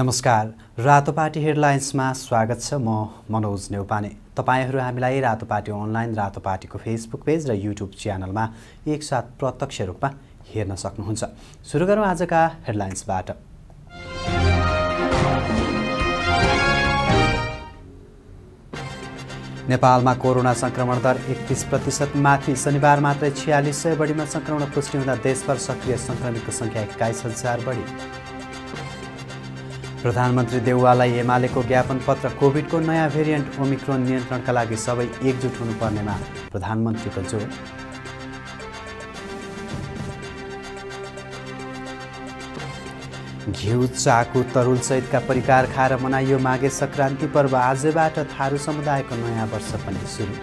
नमस्कार रातो पार्टी हेडलाइन्समा स्वागत छ म मनोज नेउपाने तपाईँहरू हामीलाई रातो पार्टी अनलाइन रातो पार्टीको फेसबुक पेज र युट्युब च्यानलमा एकसाथ प्रत्यक्ष रूपमा हेर्न सक्नुहुन्छ सुरु गरौँ आजका हेडलाइन्सबाट नेपालमा कोरोना सङ्क्रमण दर एकतिस प्रतिशत माथि शनिबार मात्रै छ्यालिस सय बढीमा सङ्क्रमण पुष्टि हुँदा देशभर सक्रिय सङ्क्रमितको सङ्ख्या एक्काइस हजार बढी प्रधानमन्त्री देउवालाई एमालेको ज्ञापन पत्र कोभिडको नयाँ भेरिएन्ट ओमिक्रोन नियन्त्रणका लागि सबै एकजुट हुनुपर्नेमा प्रधानमन्त्रीको जोड घिउ चाको सहितका परिकार खाएर मनाइयो माघे सङ्क्रान्ति पर्व आजबाट थारू समुदायको नयाँ वर्ष पनि सुरु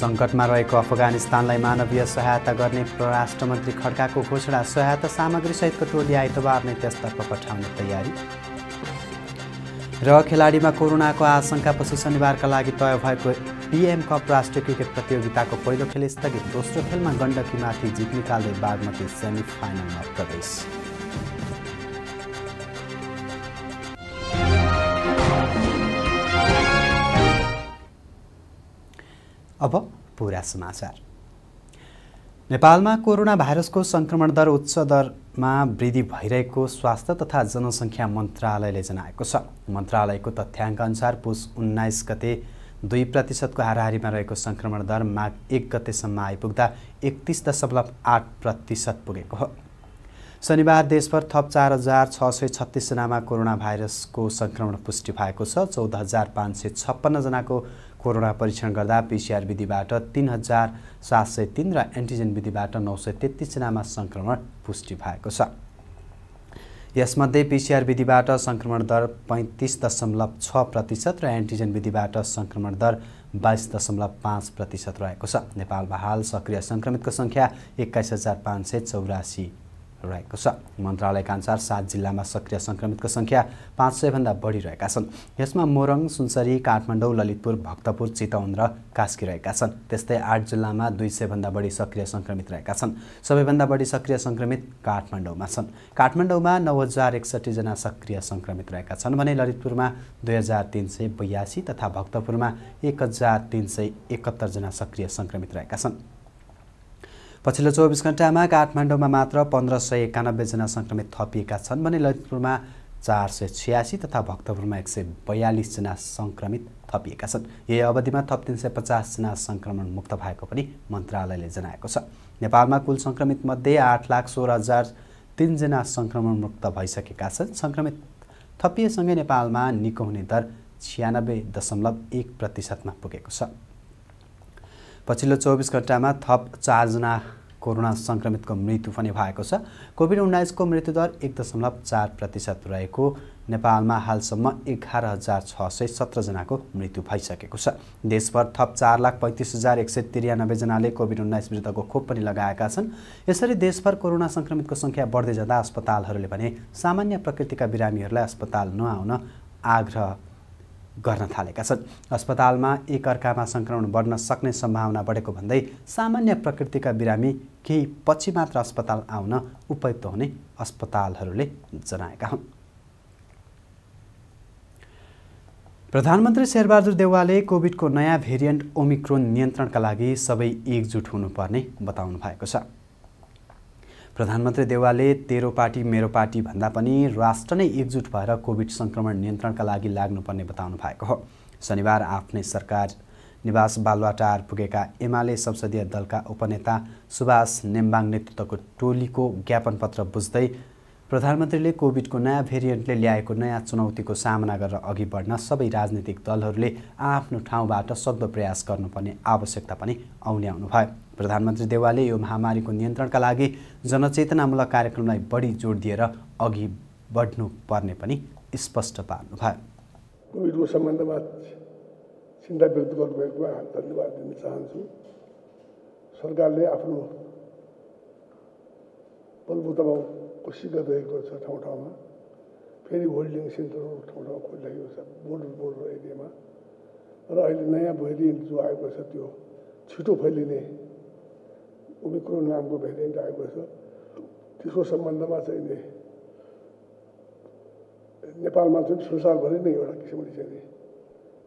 सङ्कटमा रहेको अफगानिस्तानलाई मानवीय सहायता गर्ने परराष्ट्र मन्त्री खड्काको घोषणा सहायता सामग्री सहितको टोली आइतबार नै त्यसतर्फ पठाउने तयारी र खेलाडीमा कोरोनाको आशंकापछि शनिबारका लागि तय भएको पिएम कप राष्ट्रिय क्रिकेट प्रतियोगिताको पहिलो खेल स्थगित दोस्रो खेलमा गण्डकीमाथि जित निकाल्दै बागमती सेमिफाइनलमा प्रवेश अब पुरा समाचार नेपालमा कोरोना भाइरसको संक्रमण दर उच्च दरमा वृद्धि भइरहेको स्वास्थ्य तथा जनसङ्ख्या मन्त्रालयले जनाएको छ मन्त्रालयको तथ्याङ्क अनुसार पुस उन्नाइस गते दुई प्रतिशतको हाराहारीमा रहेको सङ्क्रमण दर माघ एक गतेसम्म आइपुग्दा एकतिस दशमलव आठ प्रतिशत पुगेको हो शनिबार देशभर थप चार हजार छ सय छत्तिसजनामा कोरोना भाइरसको सङ्क्रमण पुष्टि भएको छ चौध हजार पाँच सय छप्पन्नजनाको कोरोना परीक्षण गर्दा पिसिआर विधिबाट तिन हजार सात सय तिन र एन्टिजेन विधिबाट नौ सय तेत्तिसजनामा सङ्क्रमण पुष्टि भएको छ यसमध्ये पिसिआर विधिबाट सङ्क्रमण दर पैँतिस दशमलव छ प्रतिशत र एन्टिजेन विधिबाट सङ्क्रमण दर बाइस दशमलव पाँच प्रतिशत रहेको छ नेपालमा हाल सक्रिय सङ्क्रमितको सङ्ख्या एक्काइस हजार पाँच सय चौरासी रहेको छ मन्त्रालयका अनुसार सात जिल्लामा सक्रिय सङ्क्रमितको सङ्ख्या पाँच सयभन्दा बढी रहेका छन् यसमा मोरङ सुनसरी काठमाडौँ ललितपुर भक्तपुर चितवन र कास्की रहेका छन् त्यस्तै आठ जिल्लामा दुई सयभन्दा बढी सक्रिय सङ्क्रमित रहेका छन् सबैभन्दा बढी सक्रिय सङ्क्रमित काठमाडौँमा छन् काठमाडौँमा नौ हजार एकसट्ठीजना सक्रिय सङ्क्रमित रहेका छन् भने ललितपुरमा दुई हजार तिन सय बयासी तथा भक्तपुरमा एक हजार तिन सय एकहत्तरजना सक्रिय सङ्क्रमित रहेका छन् पछिल्लो चौबिस घन्टामा काठमाडौँमा मात्र पन्ध्र सय एकानब्बेजना सङ्क्रमित थपिएका छन् भने ललितपुरमा चार सय छ्यासी तथा भक्तपुरमा एक सय बयालिसजना सङ्क्रमित थपिएका छन् यही अवधिमा थप तिन सय पचासजना सङ्क्रमण मुक्त भएको पनि मन्त्रालयले जनाएको छ नेपालमा कुल सङ्क्रमित मध्ये आठ लाख सोह्र हजार तिनजना सङ्क्रमण मुक्त भइसकेका छन् सङ्क्रमित थपिएसँगै नेपालमा निको हुने दर छ्यानब्बे दशमलव एक प्रतिशतमा पुगेको छ पछिल्लो चौबिस घन्टामा थप चारजना कोरोना सङ्क्रमितको मृत्यु पनि भएको छ कोभिड उन्नाइसको मृत्युदर एक दशमलव चार प्रतिशत रहेको नेपालमा हालसम्म एघार हजार छ सय सत्रजनाको मृत्यु भइसकेको छ देशभर थप चार लाख पैँतिस हजार एक सय त्रियानब्बेजनाले कोभिड उन्नाइस विरुद्धको खोप पनि लगाएका छन् यसरी देशभर कोरोना सङ्क्रमितको सङ्ख्या बढ्दै जाँदा अस्पतालहरूले भने सामान्य प्रकृतिका बिरामीहरूलाई अस्पताल नआउन आग्रह गर्न थालेका छन् अस्पतालमा एकअर्कामा सङ्क्रमण बढ्न सक्ने सम्भावना बढेको भन्दै सामान्य प्रकृतिका बिरामी केही पछि मात्र अस्पताल आउन उपयुक्त हुने अस्पतालहरूले जनाएका हुन् प्रधानमन्त्री शेरबहादुर देवालले कोभिडको नयाँ भेरिएन्ट ओमिक्रोन नियन्त्रणका लागि सबै एकजुट हुनुपर्ने बताउनु भएको छ प्रधानमन्त्री देवालले तेरो पार्टी मेरो पार्टी भन्दा पनि राष्ट्र नै एकजुट भएर कोभिड सङ्क्रमण नियन्त्रणका लागि लाग्नुपर्ने बताउनु भएको हो शनिबार आफ्नै सरकार निवास बालुवाटार पुगेका एमाले संसदीय दलका उपनेता सुभाष नेम्बाङ नेतृत्वको टोलीको ज्ञापनपत्र बुझ्दै प्रधानमन्त्रीले कोभिडको नयाँ भेरिएन्टले ल्याएको नयाँ चुनौतीको सामना गरेर अघि बढ्न सबै राजनीतिक दलहरूले आफ्नो ठाउँबाट सक्दो प्रयास गर्नुपर्ने आवश्यकता पनि आउनुभयो प्रधानमन्त्री देवालले यो महामारीको नियन्त्रणका लागि जनचेतनामूलक कार्यक्रमलाई बढी जोड दिएर अघि बढ्नुपर्ने पनि स्पष्ट पार्नुभयो कोभिडको सम्बन्धमा चिन्ता व्यक्त गर्नुभएकोमा धन्यवाद दिन चाहन्छु सरकारले आफ्नो बलबुतमा सिद्ध भएको छ ठाउँ ठाउँमा फेरि होल्डिङ सेन्टरहरू ठाउँ ठाउँ खोलिरहेको छ बोर्डर बोर्डर एरियामा र अहिले नयाँ भेरिएन्ट जो आएको छ त्यो छिटो फैलिने ओमिक्रोन नामको भेरिएन्ट आएको छ त्यसको सम्बन्धमा चाहिँ नि नेपालमा चाहिँ संसारभरि नै एउटा किसिमले चाहिँ नि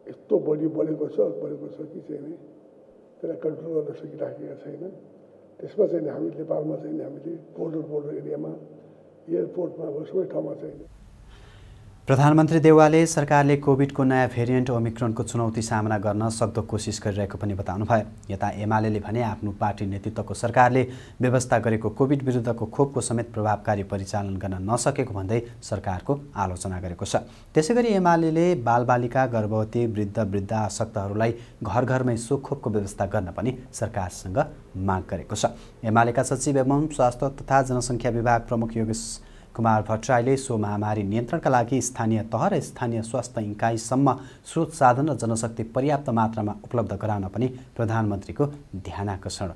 यस्तो बढी बढेको छ बढेको छ कि चाहिँ नि त्यसलाई कन्ट्रोल गर्न सकिराखेका छैन त्यसमा चाहिँ हामी नेपालमा चाहिँ हामीले बोर्डर बोर्डर एरियामा երբ որ մաղոշմետ համաձայն է։ प्रधानमन्त्री देवालले सरकारले कोभिडको नयाँ भेरिएन्ट ओमिक्रोनको चुनौती सामना गर्न सक्दो कोसिस गरिरहेको पनि बताउनुभयो यता एमाले भने आफ्नो पार्टी नेतृत्वको सरकारले व्यवस्था गरेको कोभिड विरुद्धको खोपको समेत प्रभावकारी परिचालन गर्न नसकेको भन्दै सरकारको आलोचना गरेको छ त्यसै गरी एमाले बालबालिका गर्भवती वृद्ध वृद्ध आशक्तहरूलाई घर घरमै सो खोपको व्यवस्था गर्न पनि सरकारसँग माग गरेको छ एमालेका सचिव एवं स्वास्थ्य तथा जनसङ्ख्या विभाग प्रमुख योगेश कुमार भट्टराईले सो महामारी नियन्त्रणका लागि स्थानीय तह र स्थानीय स्वास्थ्य इकाइसम्म स्रोत साधन र जनशक्ति पर्याप्त मात्रामा उपलब्ध गराउन पनि प्रधानमन्त्रीको ध्यानाकर्षण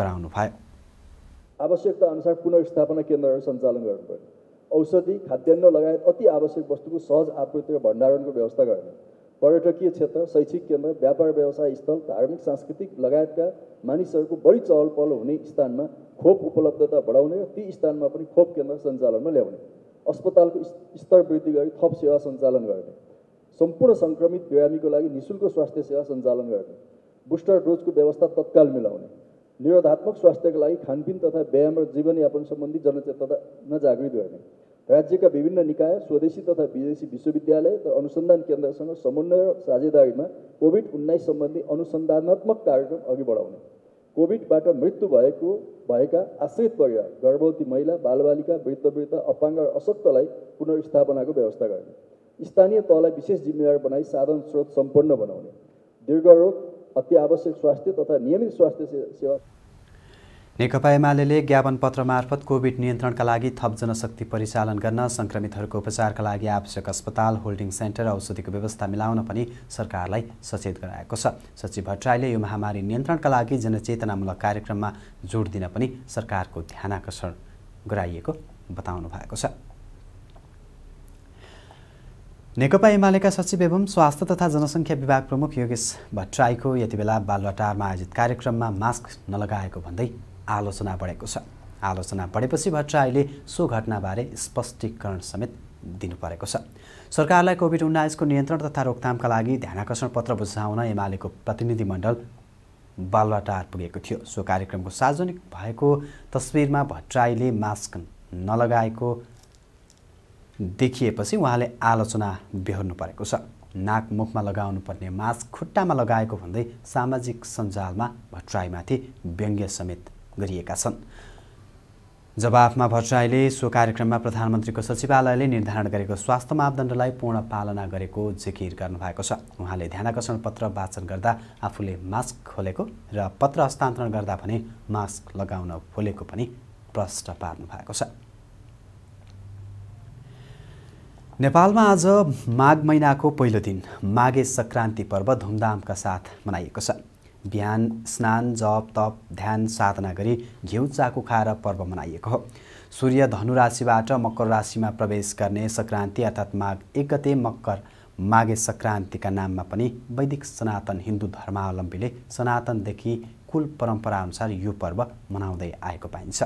भयो आवश्यकता अनुसार पुनर्स्थापना केन्द्रहरू सञ्चालन गर्नु औषधि खाद्यान्न लगायत अति आवश्यक वस्तुको सहज आपूर्ति र भण्डारणको व्यवस्था गर्ने पर्यटकीय क्षेत्र शैक्षिक केन्द्र व्यापार व्यवसाय स्थल धार्मिक सांस्कृतिक लगायतका मानिसहरूको बढी चहल पहल हुने स्थानमा खोप उपलब्धता बढाउने र ती स्थानमा पनि खोप केन्द्र सञ्चालनमा ल्याउने अस्पतालको स्तर वृद्धि गरी थप सेवा सञ्चालन गर्ने सम्पूर्ण सङ्क्रमित बिरामीको लागि निशुल्क स्वास्थ्य सेवा सञ्चालन गर्ने बुस्टर डोजको व्यवस्था तत्काल मिलाउने निरोधात्मक स्वास्थ्यको लागि खानपिन तथा व्यायाम र जीवनयापन सम्बन्धी जनचेतना जागृत गर्ने राज्यका विभिन्न निकाय स्वदेशी तथा विदेशी विश्वविद्यालय र अनुसन्धान केन्द्रसँग समन्वय र साझेदारीमा कोभिड उन्नाइस सम्बन्धी अनुसन्धानात्मक कार्यक्रम अघि बढाउने कोभिडबाट मृत्यु भएको भएका आश्रित परिवार गर्भवती महिला बालबालिका वृद्ध वृद्ध अपाङ्ग र अशक्तलाई पुनर्स्थापनाको व्यवस्था गर्ने स्थानीय तहलाई विशेष जिम्मेवार बनाई साधन स्रोत सम्पन्न बनाउने दीर्घरोग अति आवश्यक स्वास्थ्य तथा नियमित स्वास्थ्य सेवा नेकपा एमाले ज्ञापन पत्र मार्फत कोभिड नियन्त्रणका लागि थप जनशक्ति परिचालन गर्न सङ्क्रमितहरूको उपचारका लागि आवश्यक अस्पताल होल्डिङ सेन्टर औषधिको व्यवस्था मिलाउन पनि सरकारलाई सचेत गराएको छ सचिव भट्टराईले यो महामारी नियन्त्रणका लागि जनचेतनामूलक कार्यक्रममा जोड दिन पनि सरकारको ध्यानकर्षण गराइएको बताउनु भएको छ नेकपा एमालेका सचिव एवं स्वास्थ्य तथा जनसङ्ख्या विभाग प्रमुख योगेश भट्टराईको यति बेला बालुवाटारमा आयोजित कार्यक्रममा मास्क नलगाएको भन्दै आलोचना बढेको छ आलोचना बढेपछि भट्टराईले सो घटनाबारे स्पष्टीकरण समेत दिनु परेको छ सरकारलाई कोभिड उन्नाइसको नियन्त्रण तथा रोकथामका लागि ध्यानाकर्षण पत्र बुझाउन एमालेको प्रतिनिधिमण्डल बालवाटार पुगेको थियो सो कार्यक्रमको सार्वजनिक भएको तस्विरमा भट्टराईले मास्क नलगाएको देखिएपछि उहाँले आलोचना बेहोर्नु परेको छ नाक मुखमा लगाउनुपर्ने मास्क खुट्टामा लगाएको भन्दै सामाजिक सञ्जालमा भट्टराईमाथि व्यङ्ग्य समेत गरिएका छन् जवाफमा भट्टराईले सो कार्यक्रममा प्रधानमन्त्रीको सचिवालयले निर्धारण गरेको स्वास्थ्य मापदण्डलाई पूर्ण पालना गरेको जिकिर गर्नुभएको छ उहाँले ध्यानाकर्षण पत्र वाचन गर्दा आफूले मास्क खोलेको र पत्र हस्तान्तरण गर्दा भने मास्क लगाउन खोलेको पनि प्रष्ट पार्नु भएको छ नेपालमा आज माघ महिनाको पहिलो दिन माघे सङ्क्रान्ति पर्व धुमधामका साथ मनाइएको छ बिहान स्नान जप तप ध्यान साधना गरी घिउ चाकु खाएर पर्व मनाइएको हो सूर्य धनु राशिबाट मकर राशिमा प्रवेश गर्ने सङ्क्रान्ति अर्थात् माघ एक गते मकर माघे सङ्क्रान्तिका नाममा पनि वैदिक सनातन हिन्दू धर्मावलम्बीले सनातनदेखि कुल परम्पराअनुसार यो पर्व मनाउँदै आएको पाइन्छ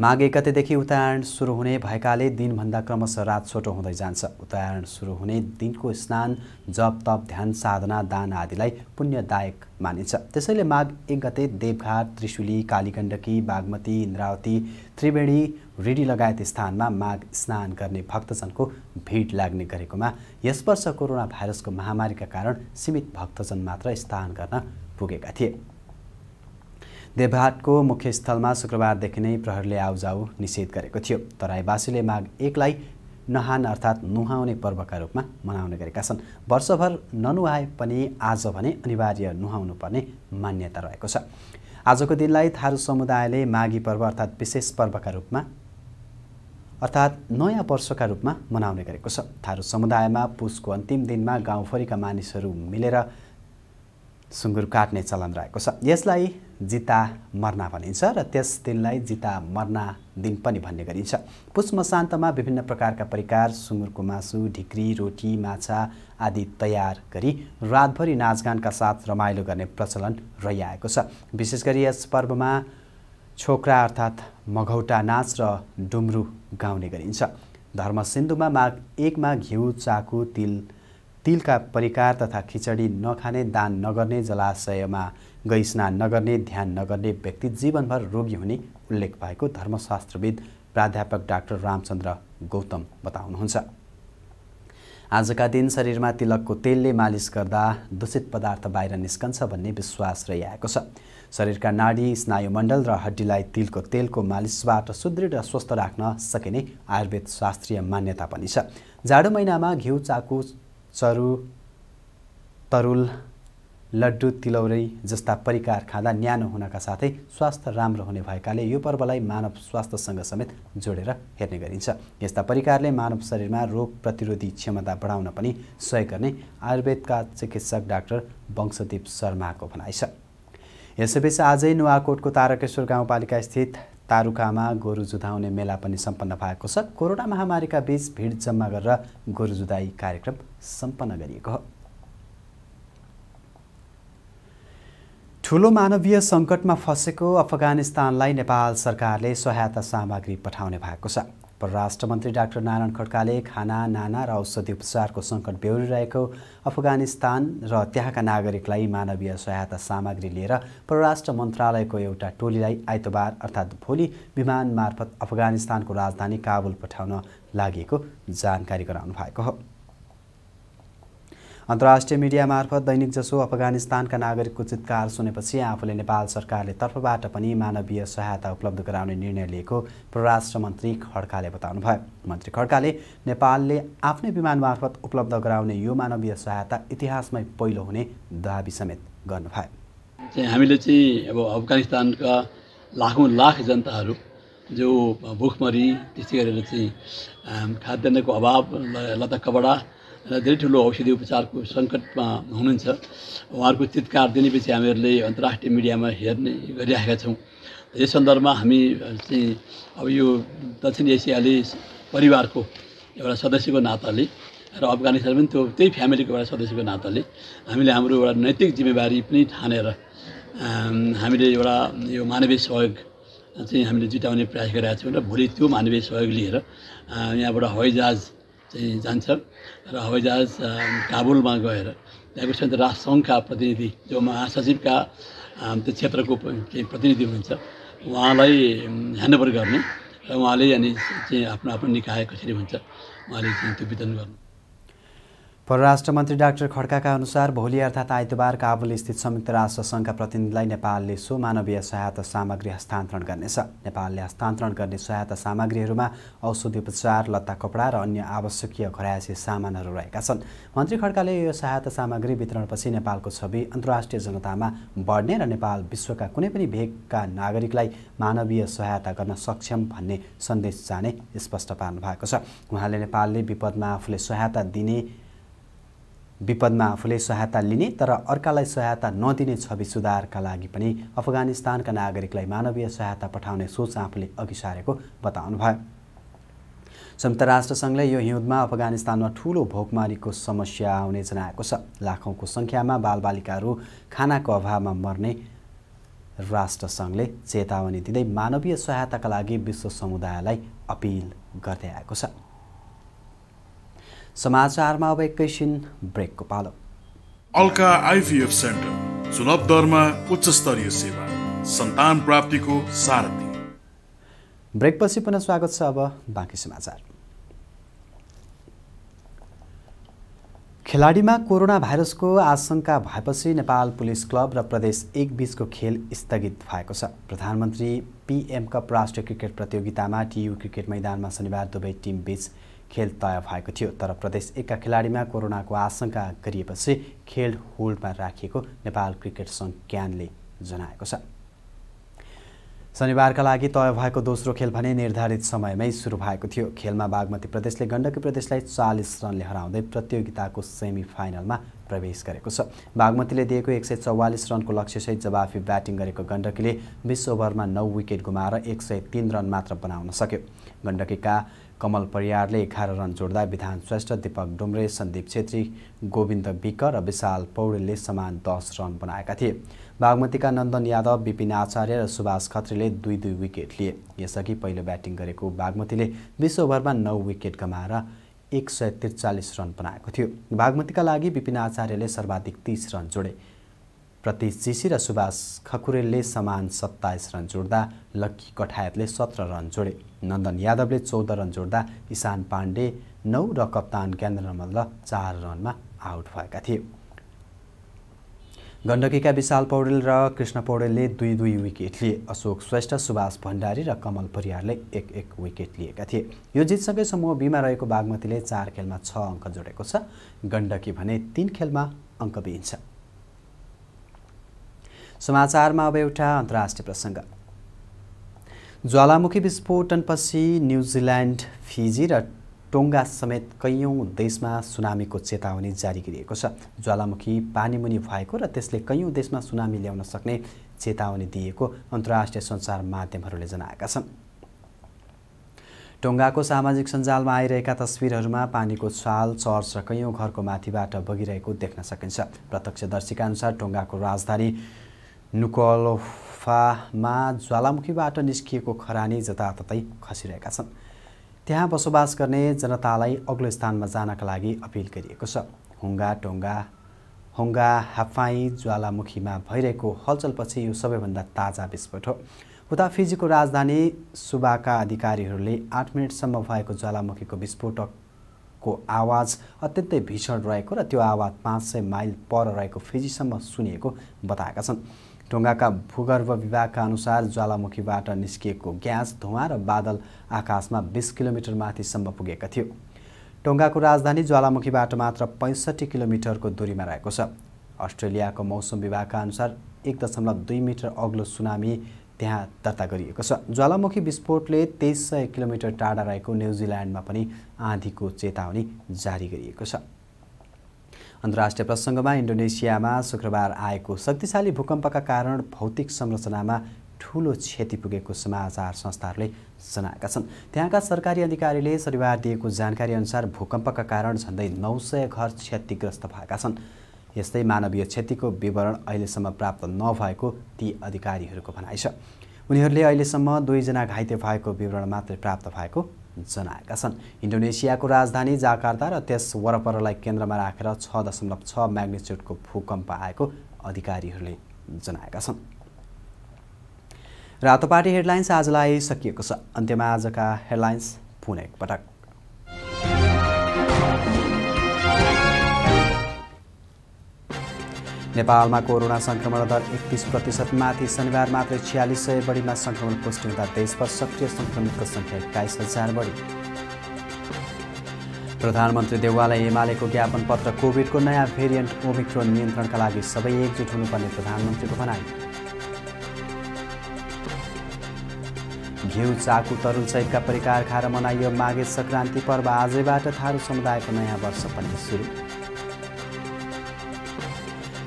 माघे गतेदेखि उत्तरायण सुरु हुने भएकाले दिनभन्दा क्रमशः रात छोटो हुँदै जान्छ उत्तरायण सुरु हुने दिनको स्नान जप तप ध्यान साधना दान आदिलाई पुण्यदायक मानिन्छ त्यसैले माघ एक गते देवघाट त्रिशुली कालीगण्डकी बागमती इन्द्रावती त्रिवेणी रिडी लगायत स्थानमा माघ स्नान गर्ने भक्तजनको भिड लाग्ने गरेकोमा यस वर्ष कोरोना भाइरसको महामारीका कारण सीमित भक्तजन मात्र स्नान गर्न पुगेका थिए देवघाटको मुख्य स्थलमा शुक्रबारदेखि नै प्रहरले आउजाउ निषेध गरेको थियो तराईवासीले माघ एकलाई नहान अर्थात् नुहाउने पर्वका रूपमा मनाउने गरेका छन् वर्षभर ननुहाए पनि आज भने अनिवार्य नुहाउनु पर्ने मान्यता रहेको छ आजको दिनलाई थारू समुदायले माघी पर्व अर्थात् विशेष पर्वका रूपमा अर्थात् नयाँ वर्षका रूपमा मनाउने गरेको छ थारू समुदायमा पुसको अन्तिम दिनमा गाउँभरिका मानिसहरू मिलेर सुँगुर काट्ने चलन रहेको छ यसलाई जिता मर्ना भनिन्छ र त्यस दिनलाई जिता मर्ना दिन पनि भन्ने गरिन्छ पुष विभिन्न प्रकारका परिकार सुँगुरको मासु ढिक्री रोटी माछा आदि तयार गरी रातभरि नाचगानका साथ रमाइलो गर्ने प्रचलन रहिआएको छ विशेष गरी यस पर्वमा छोक्रा अर्थात् मघौटा नाच र डुम्रु गाउने गरिन्छ धर्म सिन्धुमा माघ एकमा घिउ चाकु तिल तिलका परिकार तथा खिचडी नखाने दान नगर्ने जलाशयमा गई स्नान नगर्ने ध्यान नगर्ने व्यक्ति जीवनभर रोगी हुने उल्लेख भएको धर्मशास्त्रविद प्राध्यापक डाक्टर रामचन्द्र गौतम बताउनुहुन्छ आजका दिन शरीरमा तिलकको तेलले मालिस गर्दा दूषित पदार्थ बाहिर निस्कन्छ भन्ने विश्वास रहिआएको छ शरीरका नाडी स्नायुमण्डल र हड्डीलाई तिलको तेलको मालिसबाट सुदृढ र स्वस्थ राख्न सकिने आयुर्वेद शास्त्रीय मान्यता पनि छ जाडो महिनामा घिउ चाकु चरु तरुल लड्डु तिलौरै जस्ता परिकार खाँदा न्यानो हुनका साथै स्वास्थ्य राम्रो हुने भएकाले यो पर्वलाई मानव स्वास्थ्यसँग समेत जोडेर हेर्ने गरिन्छ यस्ता परिकारले मानव शरीरमा रोग प्रतिरोधी क्षमता बढाउन पनि सहयोग गर्ने आयुर्वेदका चिकित्सक डाक्टर वंशदीप शर्माको भनाइ छ यसैबीच आजै नुवाकोटको तारकेश्वर गाउँपालिका स्थित तारुकामा गोरु जुधाउने मेला पनि सम्पन्न भएको छ कोरोना महामारीका बीच भिड जम्मा गरेर गोरु जुधाई कार्यक्रम सम्पन्न गरिएको हो ठुलो मानवीय सङ्कटमा फँसेको अफगानिस्तानलाई नेपाल सरकारले सहायता सामग्री पठाउने भएको छ परराष्ट्र मन्त्री डाक्टर नारायण खड्काले खाना नाना र औषधि उपचारको सङ्कट बेहोरिरहेको अफगानिस्तान र त्यहाँका नागरिकलाई मानवीय सहायता सामग्री लिएर परराष्ट्र मन्त्रालयको एउटा टोलीलाई आइतबार अर्थात् भोलि विमान मार्फत अफगानिस्तानको राजधानी काबुल पठाउन लागेको जानकारी गराउनु भएको हो अन्तर्राष्ट्रिय मिडिया मार्फत दैनिक जसो अफगानिस्तानका नागरिकको चितकार सुनेपछि आफूले नेपाल सरकारले तर्फबाट पनि मानवीय सहायता उपलब्ध गराउने निर्णय लिएको परराष्ट्र मन्त्री खड्काले बताउनुभयो मन्त्री खड्काले नेपालले आफ्नै विमान मार्फत उपलब्ध गराउने यो मानवीय सहायता इतिहासमै पहिलो हुने दावी समेत गर्नुभयो हामीले चाहिँ अब अफगानिस्तानका लाखौँ लाख जनताहरू जो भुखमरी त्यसै गरेर चाहिँ खाद्यान्नको अभाव लता कपडा धेरै ठुलो औषधि उपचारको सङ्कटमा हुनुहुन्छ उहाँहरूको चितकार दिनेपछि हामीहरूले अन्तर्राष्ट्रिय मिडियामा हेर्ने गरिरहेका छौँ यस सन्दर्भमा हामी चाहिँ अब यो दक्षिण एसियाली परिवारको एउटा सदस्यको नाताले र अफगानिस्तान पनि त्यो त्यही फ्यामिलीको एउटा सदस्यको नाताले हामीले हाम्रो एउटा नैतिक जिम्मेवारी पनि ठानेर हामीले एउटा यो मानवीय सहयोग चाहिँ हामीले जुटाउने प्रयास गरेका छौँ र भोलि त्यो मानवीय सहयोग लिएर यहाँबाट हवाईजहाज चाहिँ जान्छ र हवाईजहाज काबुलमा गएर त्यहाँको राष्ट्र राष्ट्रसङ्घका प्रतिनिधि जो महासचिवका त्यो क्षेत्रको केही प्रतिनिधि हुनुहुन्छ उहाँलाई ह्यान्डओभर गर्ने र उहाँले अनि चाहिँ आफ्नो आफ्नो निकाय कसरी हुन्छ उहाँले चाहिँ त्यो वितरण गर्नु परराष्ट्र मन्त्री डाक्टर खड्काका अनुसार भोलि अर्थात् आइतबार काबुल स्थित संयुक्त राष्ट्र सङ्घका प्रतिनिधिलाई नेपालले सो मानवीय सहायता सामग्री हस्तान्तरण गर्नेछ नेपालले हस्तान्तरण गर्ने सहायता सामग्रीहरूमा औषधि उपचार लत्ता कपडा र अन्य आवश्यकीय घरायसी सामानहरू रहेका छन् मन्त्री खड्काले यो सहायता सामग्री वितरणपछि नेपालको छवि अन्तर्राष्ट्रिय जनतामा बढ्ने र नेपाल विश्वका कुनै पनि भेगका नागरिकलाई मानवीय सहायता गर्न सक्षम भन्ने सन्देश जाने स्पष्ट पार्नु भएको छ उहाँले नेपालले विपदमा आफूले सहायता दिने विपदमा आफूले सहायता लिने तर अर्कालाई सहायता नदिने छवि सुधारका लागि पनि अफगानिस्तानका नागरिकलाई मानवीय सहायता पठाउने सोच आफूले अघि सारेको बताउनुभयो संयुक्त राष्ट्रसङ्घले यो हिउँदमा अफगानिस्तानमा ठुलो भोकमारीको समस्या आउने जनाएको छ लाखौँको सङ्ख्यामा बालबालिकाहरू खानाको अभावमा मर्ने राष्ट्रसङ्घले चेतावनी दिँदै मानवीय सहायताका लागि विश्व समुदायलाई अपिल गर्दै आएको छ समाचारमा अब एकैछिन ब्रेकको पालो अल्का आइभीएफ सेन्टर सुलभ दरमा उच्च स्तरीय सेवा सन्तान प्राप्तिको सारथी ब्रेकपछि पुनः स्वागत छ अब बाँकी समाचार खेलाडीमा कोरोना भाइरसको आशंका भएपछि नेपाल पुलिस क्लब र प्रदेश एक बीचको खेल स्थगित भएको छ प्रधानमन्त्री पिएम कप राष्ट्रिय क्रिकेट प्रतियोगितामा टियु क्रिकेट मैदानमा शनिबार दुवै टिमबीच खेल तय भएको थियो तर प्रदेश एकका खेलाडीमा कोरोनाको आशंका गरिएपछि खेल होल्डमा राखिएको नेपाल क्रिकेट सङ्घ ज्ञानले जनाएको छ शनिबारका लागि तय भएको दोस्रो खेल भने निर्धारित समयमै सुरु भएको थियो खेलमा बागमती प्रदेशले गण्डकी प्रदेशलाई चालिस रनले हराउँदै प्रतियोगिताको सेमी फाइनलमा प्रवेश गरेको छ बागमतीले दिएको एक सय चौवालिस रनको लक्ष्यसहित जवाफी ब्याटिङ गरेको गण्डकीले बिस ओभरमा नौ विकेट गुमाएर एक सय तिन रन मात्र बनाउन सक्यो गण्डकीका कमल परियारले एघार रन जोड्दा विधान श्रेष्ठ दीपक डुम्रे सन्दीप छेत्री गोविन्द विक र विशाल पौडेलले समान दस रन बनाएका थिए बागमतीका नन्दन यादव विपिन आचार्य र सुभाष खत्रीले दुई दुई विकेट लिए यसअघि पहिलो ब्याटिङ गरेको बागमतीले बिस ओभरमा नौ विकेट गमाएर एक सय त्रिचालिस रन बनाएको थियो बागमतीका लागि विपिन आचार्यले सर्वाधिक तिस रन जोडे प्रति चिसी र सुभाष खकुरेलले समान सत्ताइस रन जोड्दा लक्की कठायतले सत्र रन जोडे नन्दन यादवले चौध रन जोड्दा इशान पाण्डे नौ र कप्तान ज्ञानेन्द्र मल्ल चार रनमा आउट भएका थिए गण्डकीका विशाल पौडेल र कृष्ण पौडेलले दुई दुई विकेट लिए अशोक श्रेष्ठ सुभाष भण्डारी र कमल परियारले एक एक विकेट लिएका थिए यो जितसँगै समूह बिमा रहेको बागमतीले चार खेलमा छ अङ्क जोडेको छ गण्डकी भने तिन खेलमा अङ्क दिइन्छ समाचारमा अब एउटा अन्तर्राष्ट्रिय प्रसङ्ग ज्वालामुखी विस्फोटनपछि न्युजिल्यान्ड फिजी र टोङ्गा समेत कैयौँ देशमा सुनामीको चेतावनी जारी गरिएको छ ज्वालामुखी पानीमुनि भएको र त्यसले कैयौँ देशमा सुनामी ल्याउन सक्ने चेतावनी दिएको अन्तर्राष्ट्रिय सञ्चार माध्यमहरूले जनाएका छन् टोङ्गाको सामाजिक सञ्जालमा आइरहेका तस्विरहरूमा पानीको छाल चर्च र कैयौँ घरको माथिबाट बगिरहेको देख्न सकिन्छ प्रत्यक्षदर्शीका अनुसार टोङ्गाको राजधानी नुकलोफामा ज्वालामुखीबाट निस्किएको खरानी जताततै खसिरहेका छन् त्यहाँ बसोबास गर्ने जनतालाई अग्लो स्थानमा जानका लागि अपिल गरिएको छ हुङ्गा टोङ्गा हुङ्गा हाफाई ज्वालामुखीमा भइरहेको हलचलपछि यो सबैभन्दा ताजा विस्फोट हो उता फिजीको राजधानी सुबाका अधिकारीहरूले आठ मिनटसम्म भएको ज्वालामुखीको विस्फोटकको आवाज अत्यन्तै भीषण रहेको र त्यो आवाज पाँच सय माइल पर रहेको फिजीसम्म सुनिएको बताएका छन् टोङ्गाका भूगर्भ विभागका अनुसार ज्वालामुखीबाट निस्किएको ग्यास धुवा र बादल आकाशमा बिस किलोमिटर माथिसम्म पुगेका थियो टोङ्गाको राजधानी ज्वालामुखीबाट मात्र पैँसठी किलोमिटरको दूरीमा रहेको छ अस्ट्रेलियाको मौसम विभागका अनुसार एक दशमलव दुई मिटर अग्लो सुनामी त्यहाँ दर्ता गरिएको छ ज्वालामुखी विस्फोटले तेइस सय किलोमिटर टाढा रहेको न्युजिल्यान्डमा पनि आँधीको चेतावनी जारी गरिएको छ अन्तर्राष्ट्रिय प्रसङ्गमा इन्डोनेसियामा शुक्रबार आएको शक्तिशाली भूकम्पका कारण भौतिक संरचनामा ठुलो क्षति पुगेको समाचार संस्थाहरूले जनाएका छन् त्यहाँका सरकारी अधिकारीले शनिबार दिएको जानकारी अनुसार भूकम्पका कारण झन्डै नौ सय घर क्षतिग्रस्त भएका छन् यस्तै मानवीय क्षतिको विवरण अहिलेसम्म प्राप्त नभएको ती अधिकारीहरूको भनाइ छ उनीहरूले अहिलेसम्म दुईजना घाइते भएको विवरण मात्रै प्राप्त भएको जनाएका छन् इन्डोनेसियाको राजधानी जाकार्ता र त्यस वरपरलाई केन्द्रमा राखेर छ दशमलव छ म्याग्निच्युडको भूकम्प आएको अधिकारीहरूले जनाएका छन् रातोपाटी हेडलाइन्स आजलाई सकिएको छ अन्त्यमा आजका हेडलाइन्स पुनः एकपटक नेपालमा कोरोना सङ्क्रमण दर एकतिस प्रतिशतमाथि शनिबार मात्रै छ्यालिस सय बढीमा सङ्क्रमण पुष्टि हुँदा देशभर सक्रिय सङ्क्रमितको सङ्ख्या एक्काइस हजार बढी प्रधानमन्त्री देउवालाई एमालेको ज्ञापन पत्र कोभिडको नयाँ भेरिएन्ट ओमिक्रोन नियन्त्रणका लागि सबै एकजुट हुनुपर्ने प्रधानमन्त्रीको भनाइ घिउ चाकु तरुल सहितका परिकार खाएर मनाइयो माघे सङ्क्रान्ति पर्व आजैबाट थारू समुदायको नयाँ वर्ष पनि सुरु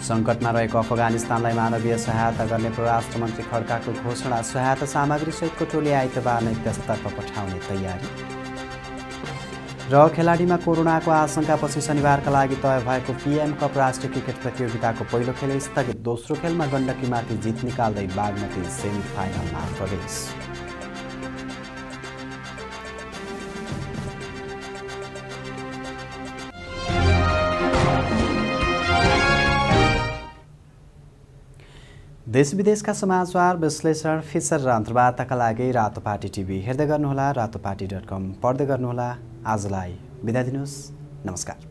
सङ्कटमा रहेको अफगानिस्तानलाई मानवीय सहायता गर्ने परराष्ट्र मन्त्री खड्काको घोषणा सहायता सामग्री सहितको टोली आइतबार नै त्यसतर्फ पठाउने तयारी र खेलाडीमा कोरोनाको आशंकापछि शनिबारका लागि तय भएको पिएम कप राष्ट्रिय क्रिकेट प्रतियोगिताको पहिलो खेल स्थगित दोस्रो खेलमा गण्डकीमाथि जित निकाल्दै बागमती सेमिफाइनलमा प्रवेश देश विदेशका समाचार विश्लेषण फिचर र अन्तर्वार्ताका लागि रातो पार्टी टिभी हेर्दै गर्नुहोला रातो डट कम पढ्दै गर्नुहोला आजलाई बिदा दिनुहोस् नमस्कार